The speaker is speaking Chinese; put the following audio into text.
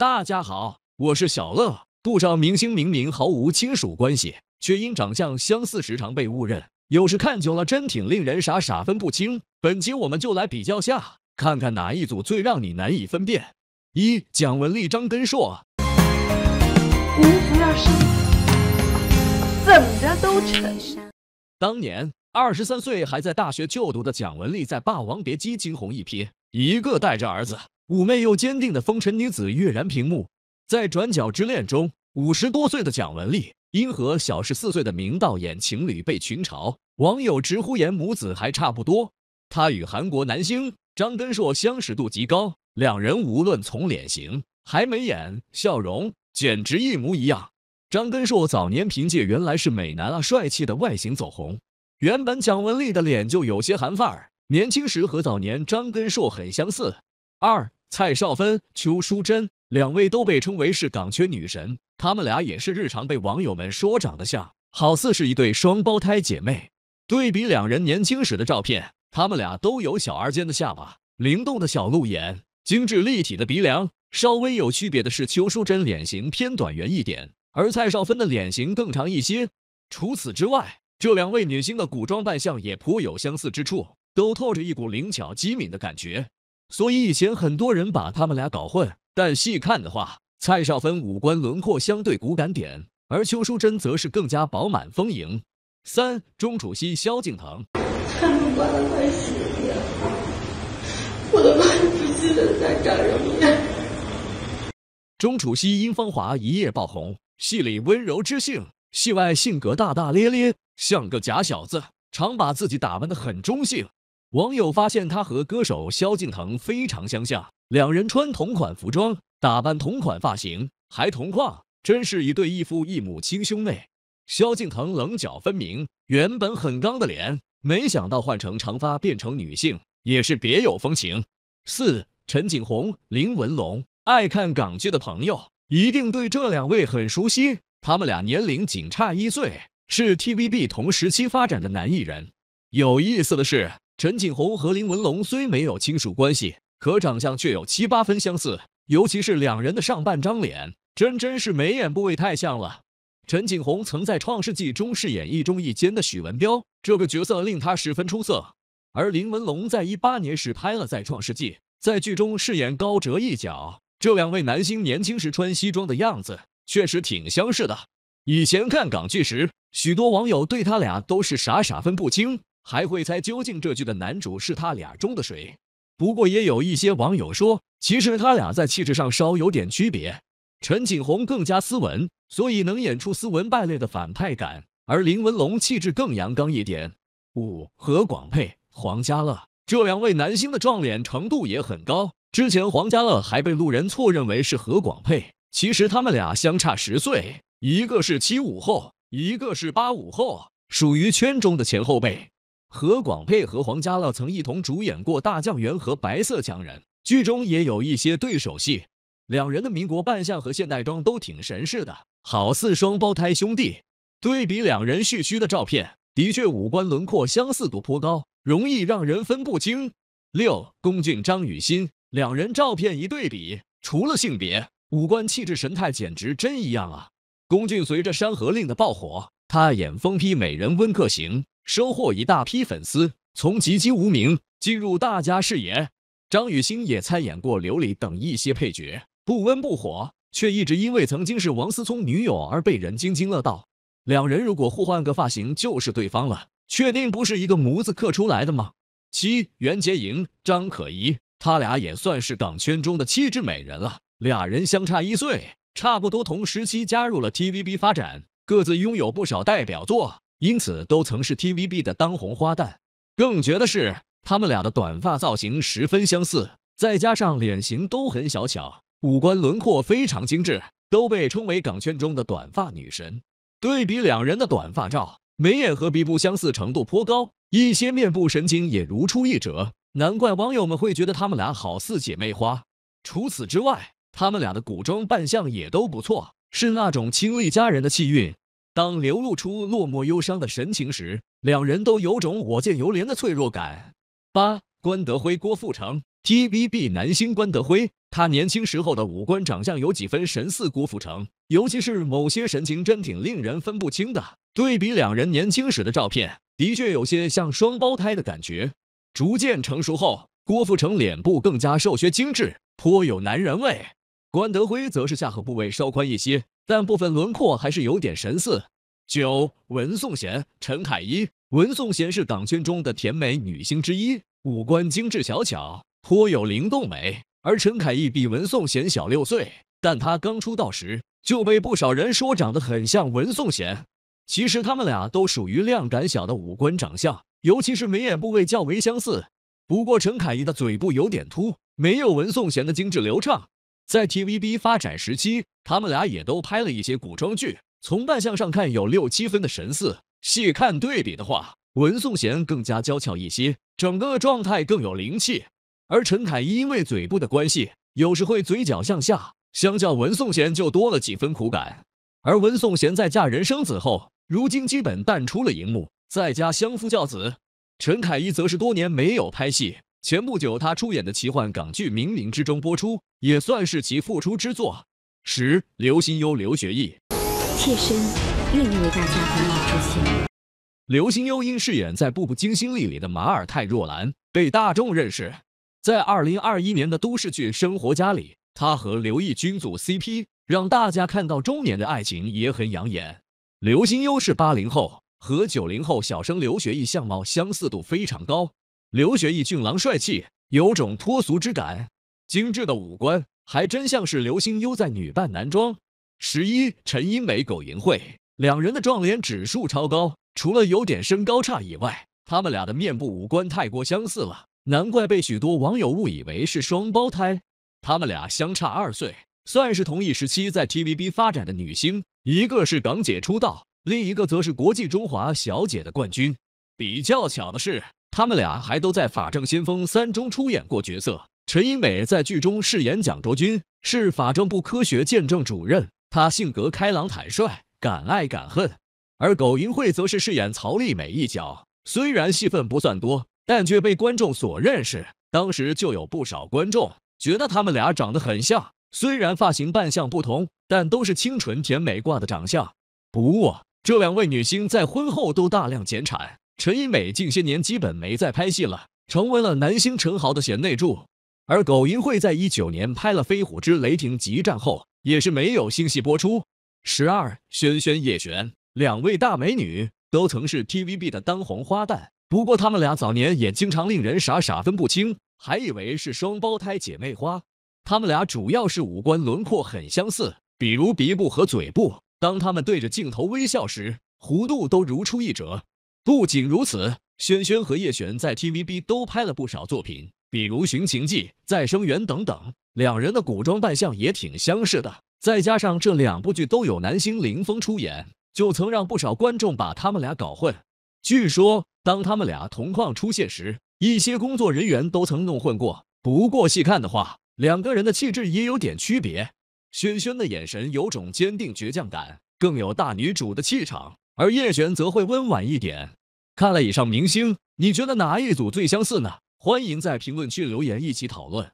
大家好，我是小乐。不少明星明明毫无亲属关系，却因长相相似时常被误认，有时看久了真挺令人傻傻分不清。本期我们就来比较下，看看哪一组最让你难以分辨。一，蒋雯丽、张根硕。生，怎么着都成。当年二十三岁还在大学就读的蒋雯丽，在《霸王别姬》惊鸿一瞥，一个带着儿子。妩媚又坚定的风尘女子跃然屏幕。在《转角之恋》中，五十多岁的蒋雯丽因和小十四岁的明道演情侣被群嘲，网友直呼演母子还差不多。她与韩国男星张根硕相识度极高，两人无论从脸型、还眉眼、笑容，简直一模一样。张根硕早年凭借原来是美男啊帅气的外形走红，原本蒋雯丽的脸就有些韩范儿，年轻时和早年张根硕很相似。二蔡少芬、邱淑贞两位都被称为是港圈女神，她们俩也是日常被网友们说长得像，好似是一对双胞胎姐妹。对比两人年轻时的照片，她们俩都有小而尖的下巴，灵动的小鹿眼，精致立体的鼻梁。稍微有区别的是，邱淑贞脸型偏短圆一点，而蔡少芬的脸型更长一些。除此之外，这两位女星的古装扮相也颇有相似之处，都透着一股灵巧机敏的感觉。所以以前很多人把他们俩搞混，但细看的话，蔡少芬五官轮廓相对骨感点，而邱淑贞则是更加饱满丰盈。三，钟楚曦、萧敬腾。他们钟楚曦因《芳华》一夜爆红，戏里温柔知性，戏外性格大大咧咧，像个假小子，常把自己打扮的很中性网友发现他和歌手萧敬腾非常相像，两人穿同款服装，打扮同款发型，还同框，真是一对异父异母亲兄妹。萧敬腾棱角分明，原本很刚的脸，没想到换成长发变成女性，也是别有风情。四陈锦红、林文龙，爱看港剧的朋友一定对这两位很熟悉。他们俩年龄仅差一岁，是 TVB 同时期发展的男艺人。有意思的是。陈锦红和林文龙虽没有亲属关系，可长相却有七八分相似，尤其是两人的上半张脸，真真是眉眼部位太像了。陈锦红曾在《创世纪》中饰演一中一间》的许文彪，这个角色令他十分出色。而林文龙在一八年时拍了《在创世纪》，在剧中饰演高哲一角。这两位男星年轻时穿西装的样子确实挺相似的。以前看港剧时，许多网友对他俩都是傻傻分不清。还会猜究竟这剧的男主是他俩中的谁？不过也有一些网友说，其实他俩在气质上稍有点区别，陈锦鸿更加斯文，所以能演出斯文败类的反派感；而林文龙气质更阳刚一点。五何广沛、黄家乐这两位男星的撞脸程度也很高，之前黄家乐还被路人错认为是何广沛，其实他们俩相差十岁，一个是七五后，一个是八五后，属于圈中的前后辈。何广沛和黄家乐曾一同主演过《大将元和《白色强人》，剧中也有一些对手戏。两人的民国扮相和现代装都挺神似的，好似双胞胎兄弟。对比两人蓄须的照片，的确五官轮廓相似度颇高，容易让人分不清。六，龚俊、张雨欣两人照片一对比，除了性别，五官、气质、神态简直真一样啊！龚俊随着《山河令》的爆火，他演疯批美人温客行。收获一大批粉丝，从籍籍无名进入大家视野。张雨欣也参演过《琉璃》等一些配角，不温不火，却一直因为曾经是王思聪女友而被人津津乐道。两人如果互换个发型，就是对方了，确定不是一个模子刻出来的吗？七袁洁莹、张可颐，他俩也算是港圈中的气质美人了。俩人相差一岁，差不多同时期加入了 TVB 发展，各自拥有不少代表作。因此，都曾是 TVB 的当红花旦。更绝的是，他们俩的短发造型十分相似，再加上脸型都很小巧，五官轮廓非常精致，都被称为港圈中的短发女神。对比两人的短发照，眉眼和鼻部相似程度颇高，一些面部神经也如出一辙，难怪网友们会觉得他们俩好似姐妹花。除此之外，他们俩的古装扮相也都不错，是那种清丽佳人的气韵。当流露出落寞忧伤的神情时，两人都有种我见犹怜的脆弱感。八关德辉、郭富城 T v B 男星关德辉，他年轻时候的五官长相有几分神似郭富城，尤其是某些神情，真挺令人分不清的。对比两人年轻时的照片，的确有些像双胞胎的感觉。逐渐成熟后，郭富城脸部更加瘦削精致，颇有男人味；关德辉则是下颌部位稍宽一些。但部分轮廓还是有点神似。九，文颂贤，陈凯一。文颂贤是港圈中的甜美女星之一，五官精致小巧，颇有灵动美。而陈凯一比文颂贤小六岁，但她刚出道时就被不少人说长得很像文颂贤。其实他们俩都属于量感小的五官长相，尤其是眉眼部位较为相似。不过陈凯一的嘴部有点凸，没有文颂贤的精致流畅。在 TVB 发展时期，他们俩也都拍了一些古装剧。从扮相上看，有六七分的神似。细看对比的话，文颂贤更加娇俏一些，整个状态更有灵气；而陈凯因为嘴部的关系，有时会嘴角向下，相较文颂贤就多了几分苦感。而文颂贤在嫁人生子后，如今基本淡出了荧幕，在家相夫教子；陈凯一则是多年没有拍戏。前不久，他出演的奇幻港剧《冥冥之中》播出，也算是其复出之作。十刘心悠、刘学义，妾身愿意为大家分忧助兴。刘心悠因饰演在《步步惊心》里的马尔泰若兰被大众认识，在二零二一年的都市剧《生活家》里，他和刘奕君组 CP，让大家看到中年的爱情也很养眼。刘心悠是八零后，和九零后小生刘学义相貌相似度非常高。刘学义俊朗帅气，有种脱俗之感，精致的五官还真像是刘星悠在女扮男装。十一陈英美苟银慧两人的撞脸指数超高，除了有点身高差以外，他们俩的面部五官太过相似了，难怪被许多网友误以为是双胞胎。他们俩相差二岁，算是同一时期在 TVB 发展的女星，一个是港姐出道，另一个则是国际中华小姐的冠军。比较巧的是。他们俩还都在《法政先锋三》中出演过角色。陈英美在剧中饰演蒋卓君，是法政部科学鉴证主任，她性格开朗坦率，敢爱敢恨。而苟芸慧则是饰演曹丽美一角，虽然戏份不算多，但却被观众所认识。当时就有不少观众觉得他们俩长得很像，虽然发型扮相不同，但都是清纯甜美、挂的长相。不过，这两位女星在婚后都大量减产。陈一美近些年基本没再拍戏了，成为了男星陈豪的贤内助。而苟芸慧在一九年拍了《飞虎之雷霆极战》后，也是没有新戏播出。十二，萱萱、叶璇两位大美女都曾是 TVB 的当红花旦，不过她们俩早年也经常令人傻傻分不清，还以为是双胞胎姐妹花。她们俩主要是五官轮廓很相似，比如鼻部和嘴部，当她们对着镜头微笑时，弧度都如出一辙。不仅如此，轩轩和叶璇在 TVB 都拍了不少作品，比如《寻情记》《再生缘》等等。两人的古装扮相也挺相似的，再加上这两部剧都有男星林峰出演，就曾让不少观众把他们俩搞混。据说，当他们俩同框出现时，一些工作人员都曾弄混过。不过细看的话，两个人的气质也有点区别。轩轩的眼神有种坚定倔强感，更有大女主的气场，而叶璇则会温婉一点。看了以上明星，你觉得哪一组最相似呢？欢迎在评论区留言，一起讨论。